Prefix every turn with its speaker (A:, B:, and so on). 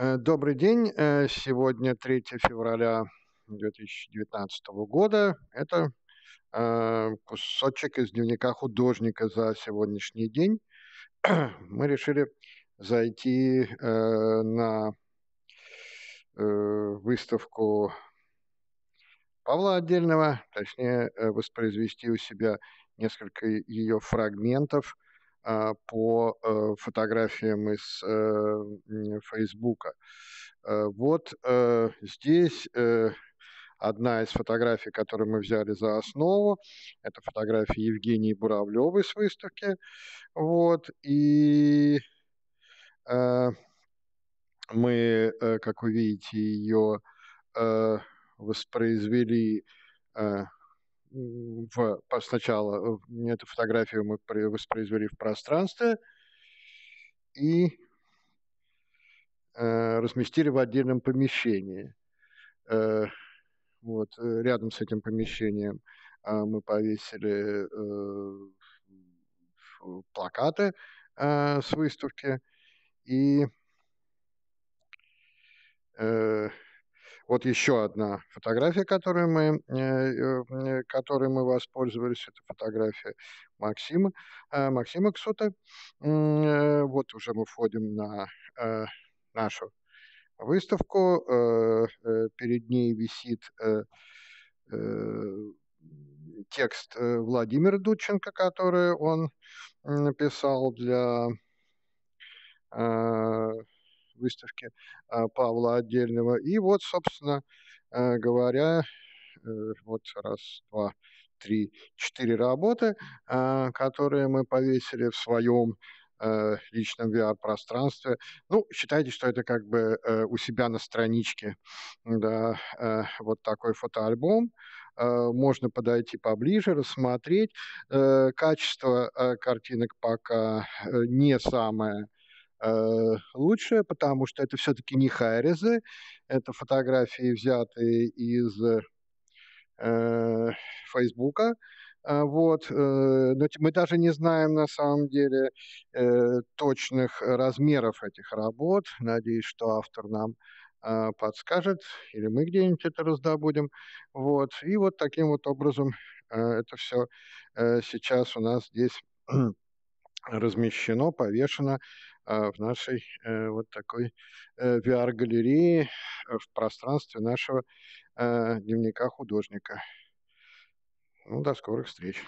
A: Э, добрый день. Э, сегодня 3 февраля 2019 года. Это э, кусочек из дневника художника за сегодняшний день. Мы решили зайти на выставку Павла Отдельного, точнее воспроизвести у себя несколько ее фрагментов – а, по э, фотографиям из э, Фейсбука. Э, вот здесь одна из фотографий, которую мы взяли за основу, это фотография Евгении Буравлевой с выставки. Вот, и мы, как вы видите, ее воспроизвели в, сначала э, эту фотографию мы воспроизвели в пространстве и э, разместили в отдельном помещении. Э, вот, э, рядом с этим помещением э, мы повесили э, плакаты э, с выставки и э, вот еще одна фотография, которую мы, э, э, э, которой мы воспользовались, это фотография Максима, Максима Ксута. Вот уже мы входим на нашу выставку. Перед ней висит текст Владимира Дудченко, который он написал для выставки а, Павла Отдельного. И вот, собственно э, говоря, э, вот раз, два, три, четыре работы, а, которые мы повесили в своем э, личном VR-пространстве. Ну, считайте, что это как бы у себя на страничке, да, вот такой фотоальбом. Можно подойти поближе, рассмотреть. Качество картинок пока не самое Э, лучше, потому что это все-таки не хайрезы, это фотографии, взятые из э, Фейсбука, а, вот, э, но мы даже не знаем на самом деле э, точных размеров этих работ. Надеюсь, что автор нам а, подскажет, или мы где-нибудь это раздобудем. Вот. И вот таким вот образом это все сейчас у нас здесь размещено, повешено а, в нашей э, вот такой VR-галерее э, э, в пространстве нашего дневника художника. Ну, до скорых встреч.